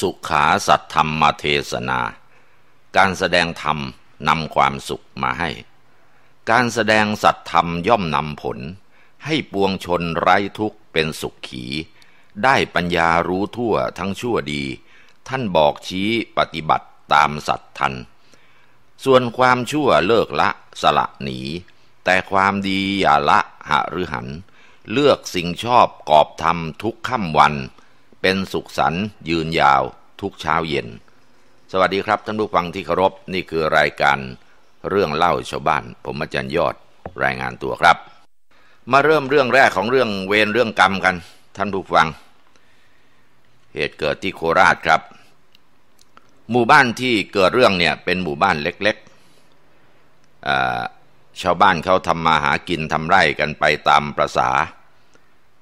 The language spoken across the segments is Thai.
สุขาสัตธรรมมาเทศนา การแสดงธรรม นำความสุขมาให้ การแสดงสัตธรรมย่อมนำผล ให้ปวงชนไร้ทุกข์เป็นสุขขี ได้ปัญญารู้ทั่วทั้งชั่วดี ท่านบอกชี้ปฏิบัติตามสัตทัน ส่วนความชั่วเลิกละสละหนี แต่ความดีอย่าละหะหรือหัน เลือกสิ่งชอบกอบธรรมทุกค่ำวันเป็นสุขสันต์ยืนยาว ทุกเช้าเย็น สวัสดีครับท่านผู้ฟังที่เคารพนี่คือรายการเรื่องเล่าชาวบ้าน ผมอาจารย์ยอดรายงานตัวครับ มาเริ่มเรื่องแรกของเรื่องเวรเรื่องกรรมกัน ท่านผู้ฟัง เหตุเกิดที่โคราชครับ หมู่บ้านที่เกิดเรื่องเนี่ยเป็นหมู่บ้านเล็กๆ ชาวบ้านเขาทำมาหากินทำไร่กันไปตามประษา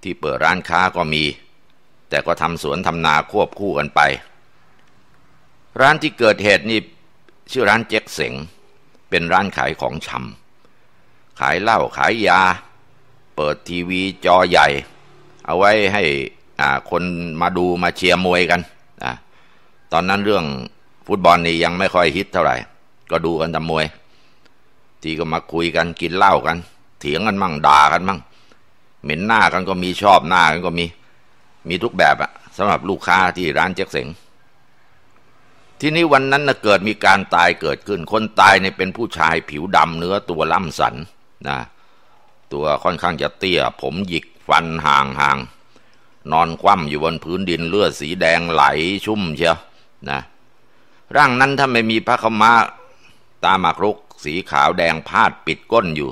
ที่เปิดร้านค้าก็มีแต่ก็ทำสวนทำนาควบคู่กันไป ร้านที่เกิดเหตุนี่ชื่อร้านเจ๊กเสงเป็นร้านขายของชำขายเหล้าขายยา เปิดทีวีจอใหญ่ เอาไว้ให้คนมาดูมาเชียร์มวยกันอตอนนั้นเรื่องฟุตบอลนี่ยังไม่ค่อยฮิตเท่าไหร่ ก็ดูกันแต่มวย ทีก็มาคุยกันกินเหล้ากัน เถียงกันมั่งด่ากันมั่ง เหม็นหน้ากันก็มีชอบหน้ากันก็มีมีทุกแบบอะสำหรับลูกค้าที่ร้านเจ๊กเสงทีนี้วันนั้นนะเกิดมีการตายเกิดขึ้น คนตายเนี่ยเป็นผู้ชายผิวดำเนื้อตัวล่ำสันนะตัวค่อนข้างจะเตี้ยผมหยิกฟันห่างห่าง นอนคว่ำอยู่บนพื้นดินเลือดสีแดงไหลชุ่มเชียวนะ ร่างนั้นถ้าไม่มีพระคมาตาหมากรุกสีขาวแดงพาดปิดก้นอยู่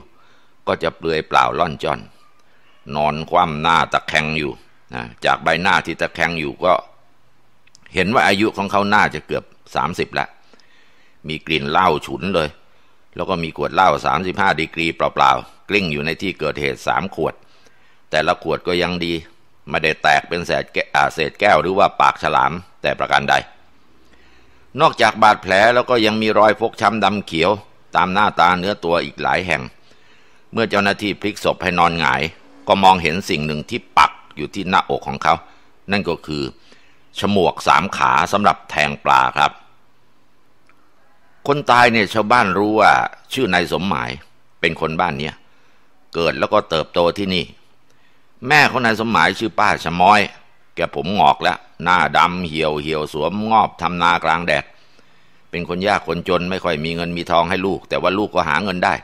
ก็จะเปลือยเปล่าล่อนจอน นอนคว่ำหน้าตะแคงอยู่นะจากใบหน้าที่ตะแคงอยู่ก็ เห็นว่าอายุของเขาน่าจะเกือบสามิบละ มีกลิ่นเหล้าฉุนเลย แล้วก็มีขวดเหล้าสามิบห้าดีกรีเปล่าๆ กลิ้งอยู่ในที่เกิดเหตุสามขวด แต่ละขวดก็ยังดีไม่ได้แตกเป็นเศษเศษแก้วหรือว่าปากฉลามแต่ประการใด นอกจากบาดแผลแล้วก็ยังมีรอยฟกช้ำดำเขียว ตามหน้าตาเนื้อตัวอีกหลายแห่ง เมื่อเจ้าหน้าที่พลิกศพให้นอนหงาย ก็มองเห็นสิ่งหนึ่งที่ปักอยู่ที่หน้าอกของเขา นั่นก็คือฉมวกสามขาสำหรับแทงปลาครับ คนตายเนี่ยชาวบ้านรู้ว่า ชื่อนายสมหมายเป็นคนบ้านเนี้ยเกิดแล้วก็เติบโตที่นี่ แม่ของนายสมหมายชื่อป้าชะม้อย แกผมหงอกแล้ว หน้าดำเหี่ยวเหี่ยวสวมงอบทำนากลางแดดเป็นคนยากคนจนไม่ค่อยมีเงินมีทองให้ลูก แต่ว่าลูกก็หาเงินได้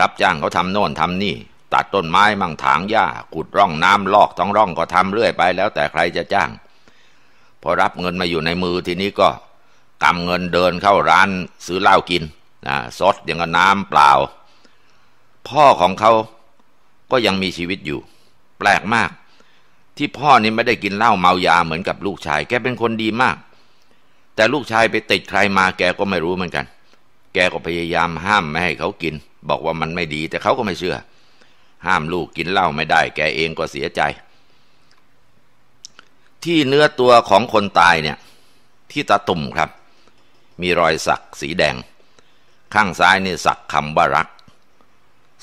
รับจ้างเขาทำโน่นทำนี่ตัดต้นไม้มั่งถางหญ้าขุดร่องน้ำลอกท้องร่องก็ทำเรื่อยไปแล้วแต่ใครจะจ้าง พอรับเงินมาอยู่ในมือทีนี้ก็กำเงินเดินเข้าร้านซื้อเหล้ากินนะซดอย่างกับน้ำเปล่า พ่อของเขาก็ยังมีชีวิตอยู่ แปลกมาก ที่พ่อนี่ไม่ได้กินเหล้าเมายาเหมือนกับลูกชายแกเป็นคนดีมาก แต่ลูกชายไปติดใครมาแกก็ไม่รู้เหมือนกัน แกก็พยายามห้ามไม่ให้เขากิน บอกว่ามันไม่ดี แต่เขาก็ไม่เชื่อห้ามลูกกินเหล้าไม่ได้แกเองก็เสียใจ ที่เนื้อตัวของคนตายเนี่ยที่ตาตุ่มครับ มีรอยสักสีแดง ข้างซ้ายนี่สักคำว่ารัก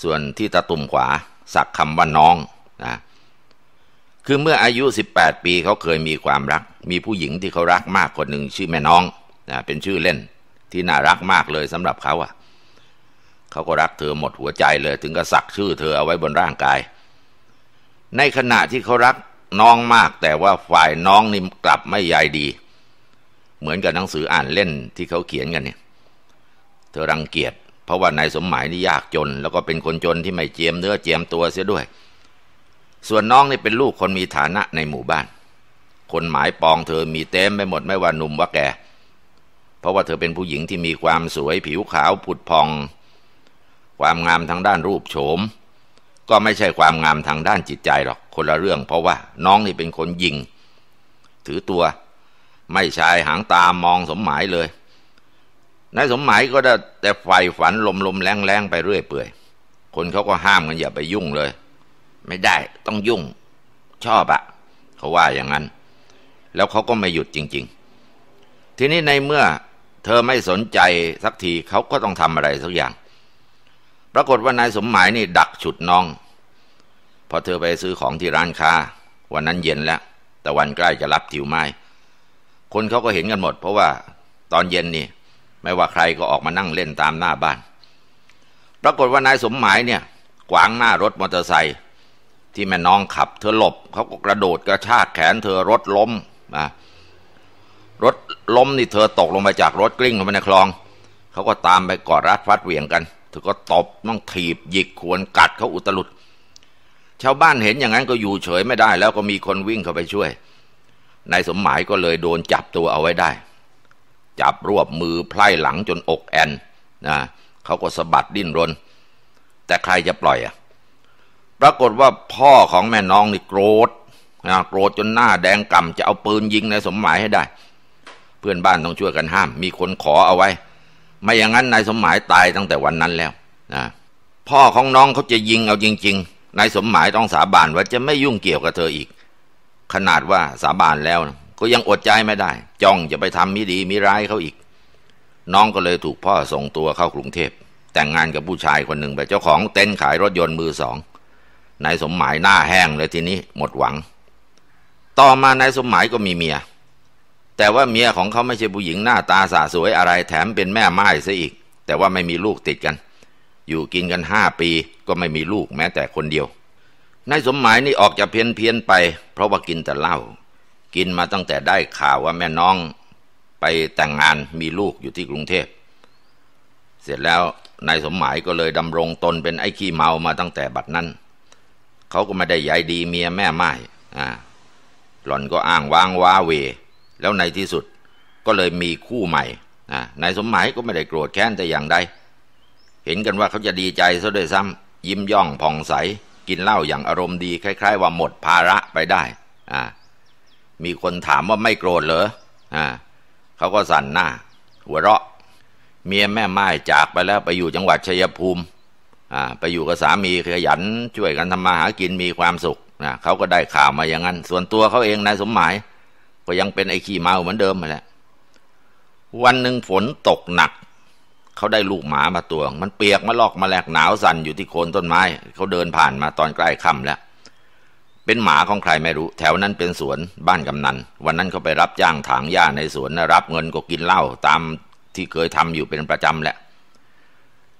ส่วนที่ตาตุ่มขวาสักคำว่าน้องนะคือเมื่ออายุ 18 ปีเขาเคยมีความรัก มีผู้หญิงที่เขารักมากคนหนึ่งชื่อแม่น้องนะเป็นชื่อเล่นที่น่ารักมากเลยสำหรับเขาอะเขาก็รักเธอหมดหัวใจเลยถึงกับสักชื่อเธอเอาไว้บนร่างกาย ในขณะที่เขารักน้องมาก แต่ว่าฝ่ายน้องนี่กลับไม่ใยดี เหมือนกับหนังสืออ่านเล่นที่เขาเขียนกันเนี่ยเธอรังเกียจเพราะว่านายสมหมายนี่ยากจน แล้วก็เป็นคนจนที่ไม่เจียมเนื้อเจียมตัวเสียด้วย ส่วนน้องนี่เป็นลูกคนมีฐานะในหมู่บ้าน คนหมายปองเธอมีเต็มไปหมดไม่ว่าหนุ่มว่าแกเพราะว่าเธอเป็นผู้หญิงที่มีความสวยผิวขาวผุดพองความงามทางด้านรูปโฉม ก็ไม่ใช่ความงามทางด้านจิตใจหรอกคนละเรื่องเพราะว่าน้องนี่เป็นคนยิงถือตัวไม่ใช่หางตามองสมหมายเลยนายสมหมายก็ได้แต่ไฟฝันลมลมแรงแรงไปเรื่อยเปื่อยคนเขาก็ห้ามกันอย่าไปยุ่งเลย ไม่ได้ต้องยุ่งชอบอะเขาว่าอย่างนั้น แล้วเขาก็ไม่หยุดจริง ๆ ทีนี้ในเมื่อเธอไม่สนใจสักทีเขาก็ต้องทำอะไรสักอย่างรากฏว่านายสมหมายนี่ดักฉุดน้อง พอเธอไปซื้อของที่ร้านค้าวันนั้นเย็นแล้วแต่วันใกล้จะรับถิวไม้คนเขาก็เห็นกันหมด เพราะว่าตอนเย็นนี่ไม่ว่าใครก็ออกมานั่งเล่นตามหน้าบ้านปรากฏว่านายสมหมายเนี่ยขวางหน้ารถมอเตอร์ไซค์ที่แม่น้องขับเธอหลบเขาก็กระโดดกระชากแขน เธอรถล้มนะรถล้มนี่เธอตกลงมาจากรถกลิ้งลงไปในคลองเขาก็ตามไปกอดรัดฟัดเหวี่ยงกันเธอก็ตบต้องถีบหยิกขวนกัดเขาอุตลุดชาวบ้านเห็นอย่างนั้นก็อยู่เฉยไม่ได้ แล้วก็มีคนวิ่งเข้าไปช่วยนายสมหมายก็เลยโดนจับตัวเอาไว้ได้ จับรวบมือไพล่หลังจนอกแอนนะเขาก็สะบัดดิ้นรน แต่ใครจะปล่อยอ่ะ ปรากฏว่าพ่อของแม่น้องนี่โกรธนะโกรธจนหน้าแดงก่ำจะเอาปืนยิงนายสมหมายให้ได้ เพื่อนบ้านต้องช่วยกันห้าม มีคนขอเอาไว้ไม่อย่างนั้นนายสมหมายตายตั้งแต่วันนั้นแล้วนะพ่อของน้องเขาจะยิงเอาจริงๆ นายสมหมายต้องสาบานว่าจะไม่ยุ่งเกี่ยวกับเธออีก ขนาดว่าสาบานแล้วก็ยังอดใจไม่ได้จ้องจะไปทำมิดีมิร้ายเขาอีก น้องก็เลยถูกพ่อส่งตัวเข้ากรุงเทพแต่งงานกับผู้ชายคนหนึ่งไปเจ้าของเต็นท์ขายรถยนต์มือสองนายสมหมายหน้าแห้งเลยทีนี้ หมดหวัง ต่อมานายสมหมายก็มีเมียแต่ว่าเมียของเขาไม่ใช่ผู้หญิงหน้าตาสาสวยอะไรแถมเป็นแม่ไม้ซะอีก แต่ว่าไม่มีลูกติดกัน อยู่กินกันห้าปีก็ไม่มีลูกแม้แต่คนเดียวนายสมหมายนี่ออกจะเพี้ยนเพียนไป เพราะว่ากินแต่เหล้ากินมาตั้งแต่ได้ข่าวว่าแม่น้อง ไปแต่งงานมีลูกอยู่ที่กรุงเทพ เสร็จแล้วนายสมหมายก็เลยดำรงตนเป็นไอ้ขี้เมามาตั้งแต่บัดนั้น เขาก็ไม่ได้ใยดีเมียแม่ไม้อ่าหล่อนก็อ้างว้างว้าเวแล้วในที่สุดก็เลยมีคู่ใหม่นะนายสมหมายก็ไม่ได้โกรธแค้นแต่อย่างใด เห็นกันว่าเขาจะดีใจซะด้วยซ้ำยิ้มย่องผ่องใส กินเหล้าอย่างอารมณ์ดี คล้ายๆว่าหมดภาระไปได้่มีคนถามว่าไม่โกรธเหรออเขาก็สั่นหน้า หัวเราะ เมียแม่ไม้จากไปแล้วไปอยู่จังหวัดชัยภูมิ่ไปอยู่กับสามีขยัน ช่วยกันทำมาหากินมีความสุขนะเขาก็ได้ข่าวมาอย่างนั้น ส่วนตัวเขาเองนายสมหมายก็ยังเป็นไอ้ขี้เมาเหมือนเดิมมาแหละวันหนึ่งฝนตกหนัก เขาได้ลูกหมามาตัว มันเปียกมาลอกมาแหลกหนาวสั่นอยู่ที่โคนต้นไม้ เขาเดินผ่านมาตอนใกล้ค่ำแล้ว เป็นหมาของใครไม่รู้ แถวนั้นเป็นสวนบ้านกำนัน วันนั้นเขาไปรับจ้างถางหญ้าในสวน รับเงินก็กินเหล้าตามที่เคยทำอยู่เป็นประจำแหละ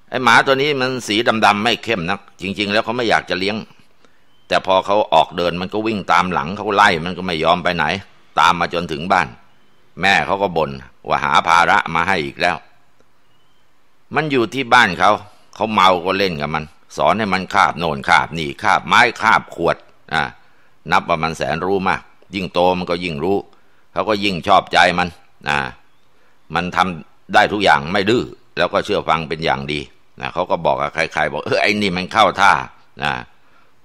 ไอ้หมาตัวนี้มันสีดำๆไม่เข้มนัก จริง ๆ แล้วเขาไม่อยากจะเลี้ยง แต่พอเขาออกเดินมันก็วิ่งตามหลังเขาไล่มันก็ไม่ยอมไปไหนตามมาจนถึงบ้าน แม่เขาก็บน่นว่าหาภาระมาให้อีกแล้ว มันอยู่ที่บ้านเขาเขาเมาก็เล่นกับมัน สอนให้มันคาบโน่นคาบนี่คาบไม้คาบขวด อ่านับว่ามันแสนรู้มาก ยิ่งโตมันก็ยิ่งรู้เขาก็ยิ่งชอบใจมันอ่ามันทำได้ทุกอย่างไม่ดื้อแล้วก็เชื่อฟังเป็นอย่างดีนะเขาก็บอกกับใคร ๆ บอกเออไอ้นี่มันเข้าท่านะ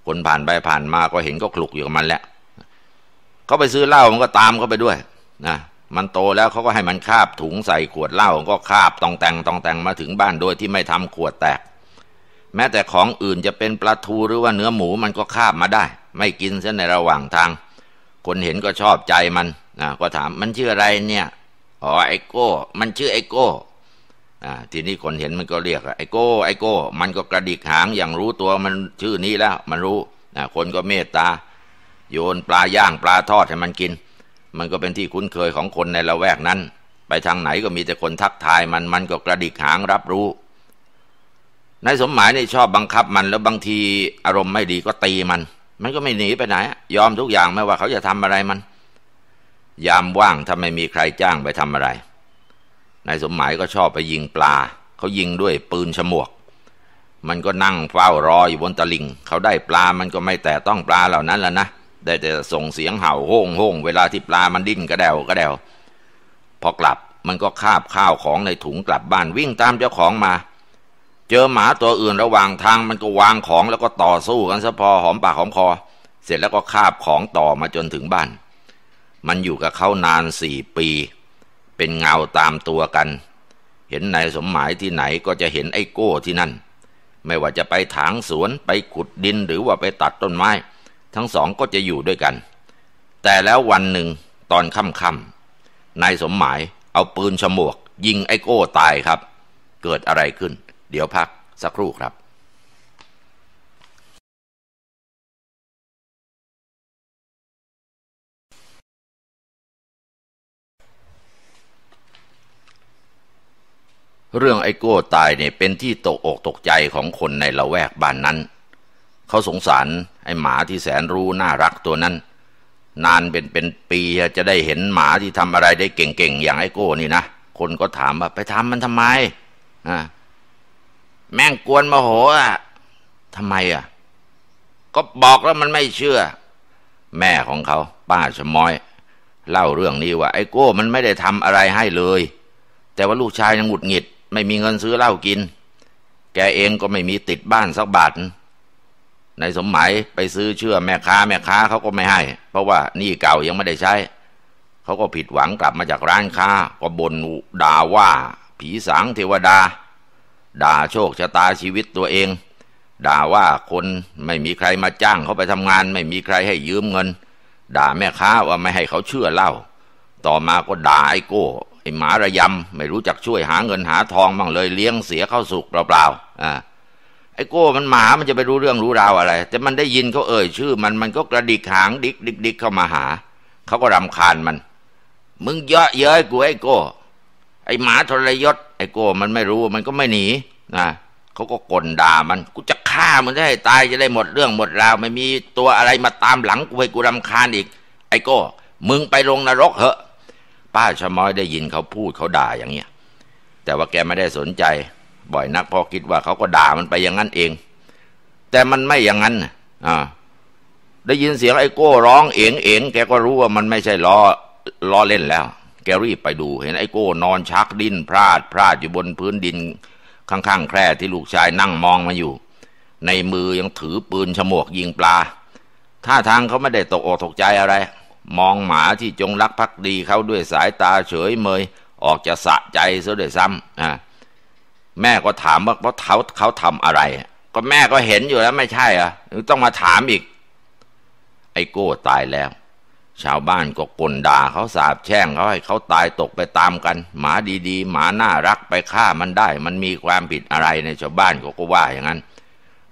คนผ่านไปผ่านมาก็เห็นก็คลุกอยู่กับมันแหละเขาไปซื้อเหล้ามันก็ตามเขาไปด้วยนะมันโตแล้วเขาก็ให้มันคาบถุงใส่ขวดเหล้าก็คาบตองแต่งตองแต่งมาถึงบ้านโดยที่ไม่ทำขวดแตก แม้แต่ของอื่นจะเป็นปลาทูหรือว่าเนื้อหมูมันก็คาบมาได้ ไม่กินเส้นในระหว่างทาง คนเห็นก็ชอบใจมันนะก็ถามมันชื่ออะไรเนี่ย อ๋อ ไอโก้มันชื่อไอโก้ทีนี้คนเห็นมันก็เรียกไอโก้ไอโก้มันก็กระดิกหางอย่างรู้ตัวมันชื่อนี้แล้ว มันรู้คนก็เมตตาโยนปลาย่างปลาทอดให้มันกิน มันก็เป็นที่คุ้นเคยของคนในละแวกนั้น ไปทางไหนก็มีแต่คนทักทายมัน มันก็กระดิกหางรับรู้ นายสมหมายนี่ชอบบังคับมัน แล้วบางทีอารมณ์ไม่ดีก็ตีมัน มันก็ไม่หนีไปไหน ยอมทุกอย่าง ไม่ว่าเขาจะทำอะไรมัน ยามว่างถ้าไม่มีใครจ้างไปทำอะไร นายสมหมายก็ชอบไปยิงปลา เขายิงด้วย ปืนฉมวก มันก็นั่งเฝ้ารออยู่บนตะลิงเขาได้ปลา มันก็ไม่แต่ต้องปลาเหล่านั้นแล้วนะได้แต่ส่งเสียงเห่าโฮ่งโฮงเวลาที่ปลามันดิ้นกระเดวกระเดวพอกลับมันก็คาบข้าวของในถุงกลับบ้านวิ่งตามเจ้าของมา เจอหมาตัวอื่นระหว่างทางมันก็วางของแล้วก็ต่อสู้กันซะพอหอมปากหอมคอเสร็จแล้วก็คาบของต่อมาจนถึงบ้าน มันอยู่กับเขานานสี่ปี เป็นเงาตามตัวกัน เห็นนายสมหมายที่ไหนก็จะเห็นไอ้โก้ที่นั่น ไม่ว่าจะไปถางสวนไปขุดดินหรือว่าไปตัดต้นไม้ทั้งสองก็จะอยู่ด้วยกัน แต่แล้ววันหนึ่งตอนค่ำๆนายสมหมายเอาปืนฉมวก ยิงไอ้โก้ตายครับ เกิดอะไรขึ้น เดี๋ยวพักสักครู่ครับ เรื่องไอโก้ตายเนี่ยเป็นที่ตกอกตกใจของคนในละแวกบ้านนั้นเขาสงสารไอ้หมาที่แสนรู้น่ารักตัวนั้น นานเป็นเป็นปีจะได้เห็นหมาที่ทำอะไรได้เก่งๆอย่างไอ้โก้นี่นะคนก็ถามว่าไปทำมันทำไมอ่ะแม่งกวนมโหอ่ะทำไมอ่ะ ก็บอกแล้วมันไม่เชื่อแม่ของเขาป้าชมอย เล่าเรื่องนี้ว่า ไอ้โก้มันไม่ได้ทำอะไรให้เลย แต่ว่าลูกชายยังหงุดหงิด ไม่มีเงินซื้อเหล้ากิน แกเองก็ไม่มีติดบ้านสักบาทนายสมหมายไปซื้อเชื่อแม่ค้าแม่ค้าเขาก็ไม่ให้ เพราะว่านี่เก่ายังไม่ได้ใช้เขาก็ผิดหวังกลับมาจากร้านค้าก็บ่นด่าว่า ผีสางเทวดา ด่าโชคชะตาชีวิตตัวเอง ด่าว่าคนไม่มีใครมาจ้างเขาไปทำงาน ไม่มีใครให้ยืมเงิน ด่าแม่ค้าว่าไม่ให้เขาเชื่อเล่า ต่อมาก็ด่าไอ้โก้ไอ้หมาระยำไม่รู้จักช่วยหาเงินหาทองบ้างเลยเลี้ยงเสียเข้าสุกเปล่าๆอ่าไอ้โก้ มันหมา มันจะไปรู้เรื่องรู้ราวอะไร แต่มันได้ยินเขาเอ่ยชื่อ มัน มันก็กระดิกหางดิกดิกดิกเข้ามาหา เขาก็รำคาญมัน มึงเยอะเย้ยกูไอ้โก้ ไอ้หมาทรยศ ไอ้โก้ มันไม่รู้ มันก็ไม่หนีนะเขาก็กลด่ามัน กูจะฆ่ามันให้ตายจะได้หมดเรื่อง หมดราวไม่มีตัวอะไรมาตามหลังกูให้กูรำคาญอีก ไอ้โก้ มึงไปลงนรกเหอะ ป้าชะม้อยได้ยินเขาพูดเขาด่าอย่างเงี้ย แต่ว่าแกไม่ได้สนใจบ่อยนักพอคิดว่าเขาก็ด่ามันไปอย่างนั้นเอง แต่มันไม่อย่างนั้นอ่าได้ยินเสียงไอ้โก้ร้องเอ๋งเอ๋งแกก็รู้ว่ามันไม่ใช่ล้อล้อเล่นแล้ว แกรีบไปดูเห็นไอ้โก้นอนชักดิ้นพลาดพลาดอยู่บนพื้นดิน ข้างๆแคร่ที่ลูกชายนั่งมองมาอยู่ ในมือยังถือปืนฉมวกยิงปลาท่าทางเขาไม่ได้ตกอกตกใจอะไร มองหมาที่จงรักภักดีเขาด้วยสายตาเฉยเมย ออกจะสะใจซะด้วยซ้ำอ่าแม่ก็ถามว่าเขาเขาทำอะไร ก็แม่ก็เห็นอยู่แล้วไม่ใช่อ่ะต้องมาถามอีก ไอ้โก้ตายแล้ว ชาวบ้านก็กลด่าเขาสาบแช่งเขาให้เขาตายตกไปตามกัน หมาดีๆ หมาน่ารักไปฆ่ามันได้ มันมีความผิดอะไรในชาวบ้านเขาก็ว่าอย่างนั้น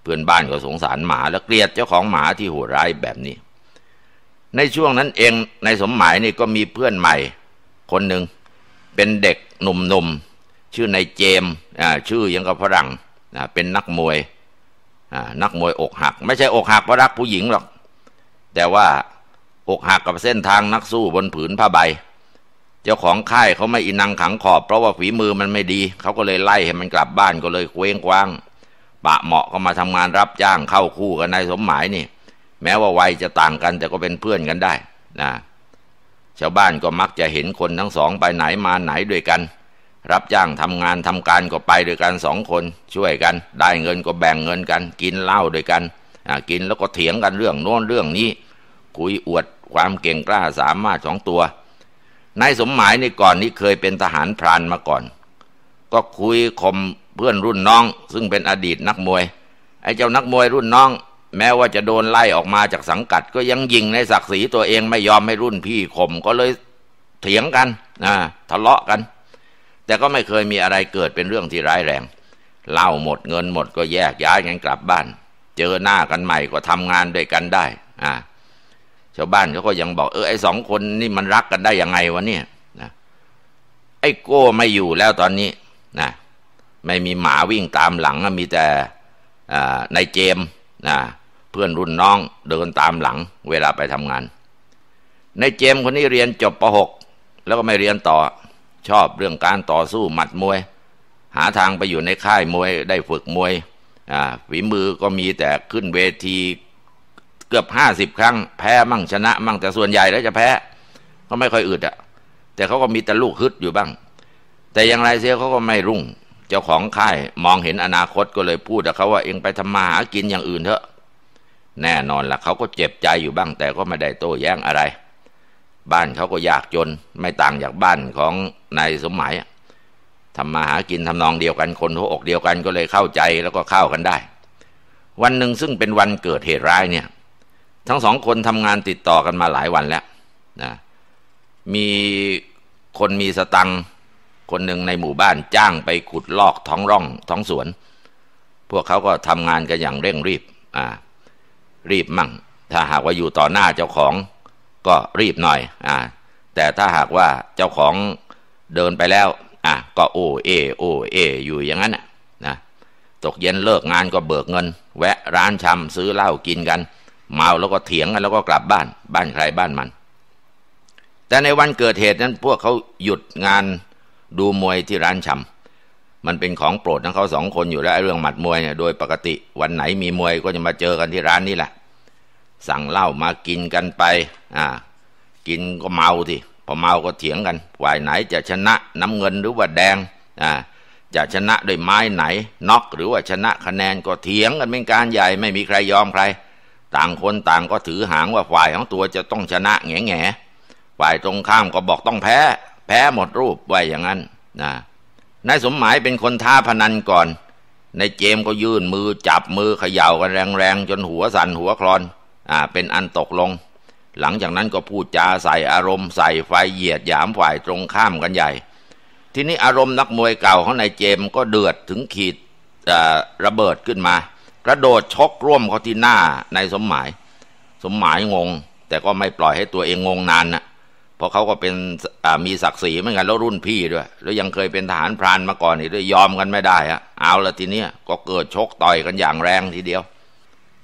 เพื่อนบ้านก็สงสารหมา และเกลียดเจ้าของหมาที่โหดร้ายแบบนี้ ในช่วงนั้นเองในสมหมายนี่ก็มีเพื่อนใหม่ คนหนึ่งเป็นเด็กหนุ่มๆชื่อนายเจมชื่อยังกับฝรั่งเป็นนักมวยนักมวยอกหัก ไม่ใช่อกหักเพราะรักผู้หญิงหรอกแต่ว่าอกหักกับเส้นทางนักสู้บนผืนผ้าใบ เจ้าของค่ายเขาไม่อินังขังขอบเพราะว่าฝีมือมันไม่ดีเขาก็เลยไล่ให้มันกลับบ้านก็เลยเคว้งคว้างปะเหมาะก็มาทำงานรับจ้างเข้าคู่กับนายสมหมายนี่แม้ว่าวัยจะต่างกัน แต่ก็เป็นเพื่อนกันได้นะชาวบ้านก็มักจะเห็นคนทั้งสองไปไหนมาไหนด้วยกันรับจ้างทำงานทำการก็ไปด้วยกันสองคนช่วยกัน ได้เงินก็แบ่งเงินกันกินเหล้าด้วยกันกินแล้วก็เถียงกันเรื่องโน้นเรื่องนี้ คุยอวดความเก่งกล้าสามารถของตัวนายสมหมายในก่อนนี้เคยเป็นทหารพรานมาก่อน ก็คุยข่มเพื่อนรุ่นน้อง ซึ่งเป็นอดีตนักมวยไอ้เจ้านักมวยรุ่นน้อง แม้ว่าจะโดนไล่ออกมาจากสังกัด ก็ยังยิงในศักดิ์ศรีตัวเองไม่ยอมให้รุ่นพี่ข่มก็เลยเถียงกันนะทะเลาะกันแต่ก็ไม่เคยมีอะไรเกิดเป็นเรื่องที่ร้ายแรง เล่าหมดเงินหมดก็แยกย้ายกันกลับบ้าน เจอหน้ากันใหม่ก็ทำงานด้วยกันได้อ่าชาวบ้านเขาก็ยังบอกเออไอ้สองคนนี่มันรักกันได้ยังไงวะเนี่ยนะไอ้โก้ไม่อยู่แล้วตอนนี้ นะ ไม่มีหมาวิ่งตามหลังมีแต่ในเจม นะ เพื่อนรุ่นน้องเดินตามหลัง เวลาไปทำงานในเจมคนนี้เรียนจบป .6 แล้วก็ไม่เรียนต่อชอบเรื่องการต่อสู้หมัดมวย หาทางไปอยู่ในค่ายมวยได้ฝึกมวยฝีมือก็มีแต่ขึ้นเวทีเกือบห้าสิบครั้ง แพ้มั่งชนะมั่งแต่ส่วนใหญ่แล้วจะแพ้ ก็ไม่ค่อยอึดอะแต่เขาก็มีแต่ลูกฮึดอยู่บ้าง แต่อย่างไรเสียเขาก็ไม่รุ่ง เจ้าของค่ายมองเห็นอนาคตก็เลยพูดกับเขาว่าเองไปทำมาหากินอย่างอื่นเถอะ แน่นอนละ่ะเขาก็เจ็บใจอยู่บ้าง แต่ก็ไม่ได้โต้แย้งอะไรบ้านเขาก็ยากจนไม่ต่างจากบ้านของนายสมหมายทำมาหากินทำนองเดียวกันคนทุกอกเดียวกันก็เลยเข้าใจแล้วก็เข้ากันได้ วันหนึ่งซึ่งเป็นวันเกิดเหตุร้ายเนี่ย ทั้งสองคนทำงานติดต่อกันมาหลายวันแล้วนะมีคนมีสตังคนหนึ่งในหมู่บ้านจ้างไปขุดลอกท้องร่อง ท้องสวน พวกเขาก็ทำงานกันอย่างเร่งรีบอ่ารีบมั่ง ถ้าหากว่าอยู่ต่อหน้าเจ้าของก็รีบหน่อย อ่า แต่ถ้าหากว่าเจ้าของเดินไปแล้ว อ่ะก็โอเอโอเออยู่ อย่างนั้นนะ ตกเย็นเลิกงานก็เบิกเงิน แวะร้านชำซื้อเหล้ากินกัน เมาแล้วก็เถียงกันแล้วก็กลับบ้านบ้านใครบ้านมัน แต่ในวันเกิดเหตุนั้นพวกเขาหยุดงานดูมวยที่ร้านชำ มันเป็นของโปรดั้งเขาสองคนอยู่แล้วเรื่องหมัดมวยเนี่ยโดย ปกติวันไหนมีมวยก็จะมาเจอกันที่ร้านนี้แหละสั่งเหล้ามากินกันไป อ่า กินก็เมาทีพอเมาก็เถียงกัน ฝ่ายไหนจะชนะน้ำเงินหรือว่าแดง อ่า จะชนะด้วยไม้ไหนน็อกหรือว่าชนะคะแนนก็เถียงกันเป็นการใหญ่ไม่มีใครยอมใคร ต่างคนต่างก็ถือหางว่าฝ่ายของตัวจะต้องชนะแง่แง่ฝ่ายตรงข้ามก็บอกต้องแพ้ แพ้หมดรูปไว้อย่างนั้นนะนายสมหมายเป็นคนท้าพนันก่อน ในเจมก็ยื่นมือจับมือเขย่ากันแรงๆจนหัวสั่นหัวคลอนอ่าเป็นอันตกลง หลังจากนั้นก็พูดจาใส่อารมณ์ใส่ไฟเหยียด หยามฝ่ายตรงข้ามกันใหญ่ ทีนี้อารมณ์นักมวยเก่าของนายเจมก็เดือดถึงขีดระเบิดขึ้นมา กระโดดชกร่วมเขาที่หน้าในสมหมาย สมหมายงงแต่ก็ไม่ปล่อยให้ตัวเองงงนานนะเพราะเขาก็เป็นมีศักดิ์ศรีเหมือนกันแล้วรุ่นพี่ด้วย แล้วยังเคยเป็นทหารพรานมาก่อนอีกด้วยยอมกันไม่ได้อะเอาละทีเนี้ยก็เกิดชกต่อยกันอย่างแรงทีเดียว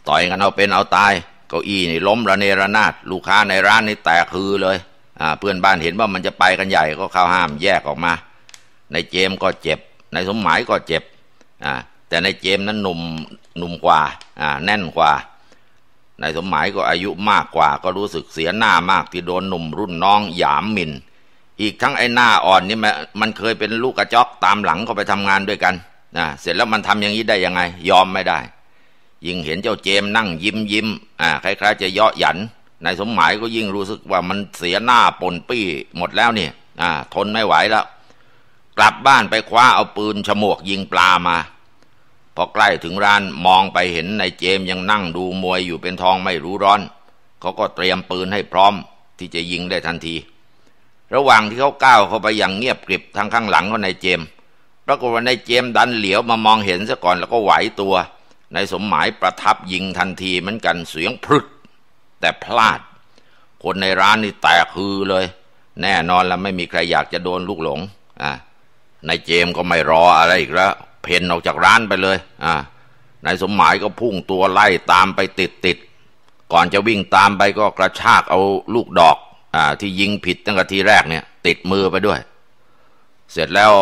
ต่อยกันเอาเป็นเอาตายก้าอี้นี่ล้มระเนระนาดลูกค้าในร้านนี่แตกคือเลยอ่าเพื่อนบ้านเห็นว่ามันจะไปกันใหญ่ก็ เข้าห้ามแยกออกมา ในเจมก็เจ็บ ในสมหมายก็เจ็บอ่าแต่ในเจมนั้นหนุ่มหนุ่มกว่าอ่าแน่นกว่า ในสมหมายก็อายุมากกว่าก็รู้สึกเสียหน้ามากที่โดนหนุ่มรุ่นน้องหยามมินอีกทั้งไอ้หน้าอ่อนนี่มันเคยเป็นลูกกระจอกตามหลังเขาไปทำงานด้วยกันนะเสร็จแล้วมันทำอย่างนี้ได้ยังไง ยอมไม่ได้ยิ่งเห็นเจ้าเจมนั่งยิ้มยิ้มอ่าคล้ายๆ จะเยาะหยัน นายสมหมายก็ยิ่งรู้สึกว่ามันเสียหน้าปนปี้ หมดแล้วเนี่ยอ่าทนไม่ไหวแล้ว กลับบ้านไปคว้าเอาปืนฉมวกยิงปลามา พอใกล้ถึงร้านมองไปเห็นนายเจมยังนั่งดูมวยอยู่เป็นทองไม่รู้ร้อน เขาก็เตรียมปืนให้พร้อม ที่จะยิงได้ทันที ระหว่างที่เขาก้าวเข้าไปอย่างเงียบกริบทางข้างหลังของนายเจมปรากฏว่านายเจมดันเหลียวมามองเห็นซะก่อนแล้วก็ไหวตัวนายสมหมายประทับยิงทันทีเหมือนกันเสียงพรึดแต่พลาด คนในร้านนี่แตกคือเลย แน่นอนแล้วไม่มีใครอยากจะโดนลูกหลงอ่านายเจมก็ไม่รออะไรอีกแล้วเพ่นออกจากร้านไปเลยอ่านายสมหมายก็พุ่งตัวไล่ตามไปติดติดก่อนจะวิ่งตามไปก็กระชากเอาลูกดอกอ่าที่ยิงผิดตั้งแต่ทีแรกเนี่ยติดมือไปด้วย เสร็จแล้ว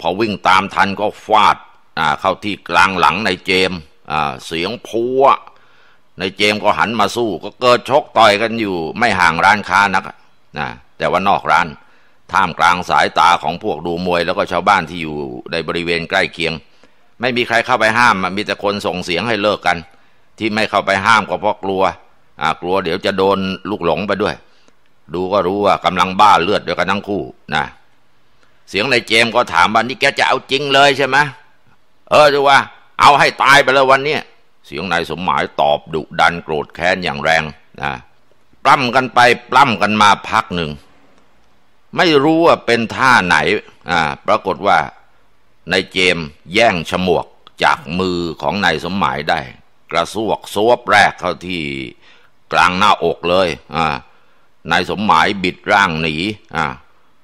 พอวิ่งตามทันก็ฟาดอ่าเข้าที่กลางหลังนายเจมเสียงพัวในเจมก็หันมาสู้ ก็เกิดชกต่อยกันอยู่ ไม่ห่างร้านค้านักนะแต่ว่านอกร้านท่ามกลางสายตาของพวกดูมวยแล้วก็ชาวบ้านที่อยู่ในบริเวณใกล้เคียง ไม่มีใครเข้าไปห้ามมีแต่คนส่งเสียงให้เลิกกัน ที่ไม่เข้าไปห้ามก็เพราะกลัวกลัวเดี๋ยวจะโดนลูกหลงไปด้วย ดูก็รู้ว่ากำลังบ้าเลือดเดียวกันทั้งคู่นะเสียงในเจมก็ถามว่านี่แกจะเอาจริงเลยใช่ไหมเออดูว่าเอาให้ตายไปเลยวันนี้เสียงนายสมหมายตอบดุดันโกรธแค้นอย่างแรงนะปล้ำกันไปปล้ำกันมาพักหนึ่งไม่รู้ว่าเป็นท่าไหนอ่าปรากฏว่านายเจมแย่งฉมวกจากมือของนายสมหมายได้ กระซวกซวบแรกเข้าที่กลางหน้าอกเลยอ่านายสมหมายบิดร่างหนีอ่า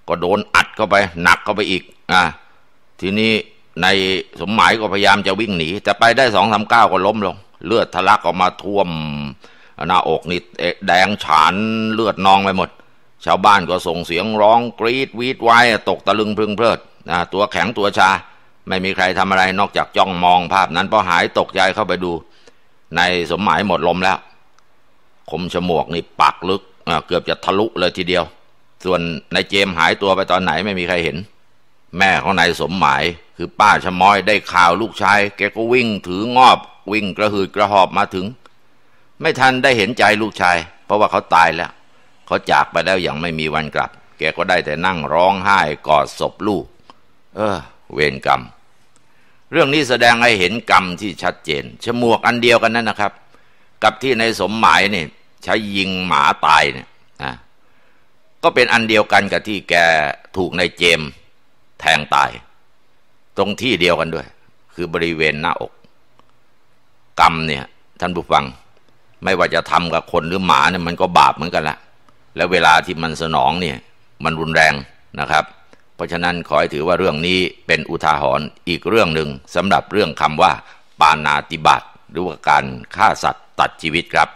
ก็โดนอัดเข้าไปหนักเข้าไปอีกอ่าทีนี้ในสมหมายก็พยายามจะวิ่งหนีแต่ไปได้สองสามก้าก็ล้มลง เลือดทะลักออกมาท่วมหน้าอกนี่แดงฉานเลือดนองไปหมด ชาวบ้านก็ส่งเสียงร้องกรีดวีดไว้ ตกตะลึงพึงเพลิดนะตัวแข็งตัวชาไม่มีใครทำอะไรนอกจากจ้องมองภาพนั้นพอหายตกใจเข้าไปดู ในสมหมายหมดลมแล้ว คมฉมวกนี่ปักลึก เกือบจะทะลุเลยทีเดียว ส่วนนายเจมหายตัวไปตอนไหนไม่มีใครเห็น แม่ของนายสมหมายคือป้าชะมอยได้ข่าวลูกชาย แกก็วิ่งถืองอบ วิ่งกระหืดกระหอบมาถึง ไม่ทันได้เห็นใจลูกชาย เพราะว่าเขาตายแล้ว เขาจากไปแล้วอย่างไม่มีวันกลับ แกก็ได้แต่นั่งร้องไห้กอดศพลูก เออ เวรกรรมเรื่องนี้แสดงให้เห็นกรรมที่ชัดเจนะมวกอันเดียวกันนั่นนะครับ กับที่ในสมหมายเนี่ยใช้ยิงหมาตายเนี่ยนะก็เป็นอันเดียวกันกับที่แกถูกนายเจม แทงตายตรงที่เดียวกันด้วย คือบริเวณหน้าอก กรรมเนี่ยท่านผู้ฟัง ไม่ว่าจะทำกับคนหรือหมาเนี่ยมันก็บาปเหมือนกันละแล้วเวลาที่มันสนองเนี่ย มันรุนแรงนะครับ เพราะฉะนั้นขอให้ถือว่าเรื่องนี้เป็นอุทาหรณ์อีกเรื่องหนึ่งสำหรับเรื่องคำว่าปานาติบาตหรือว่าการฆ่าสัตว์ตัดชีวิตครับ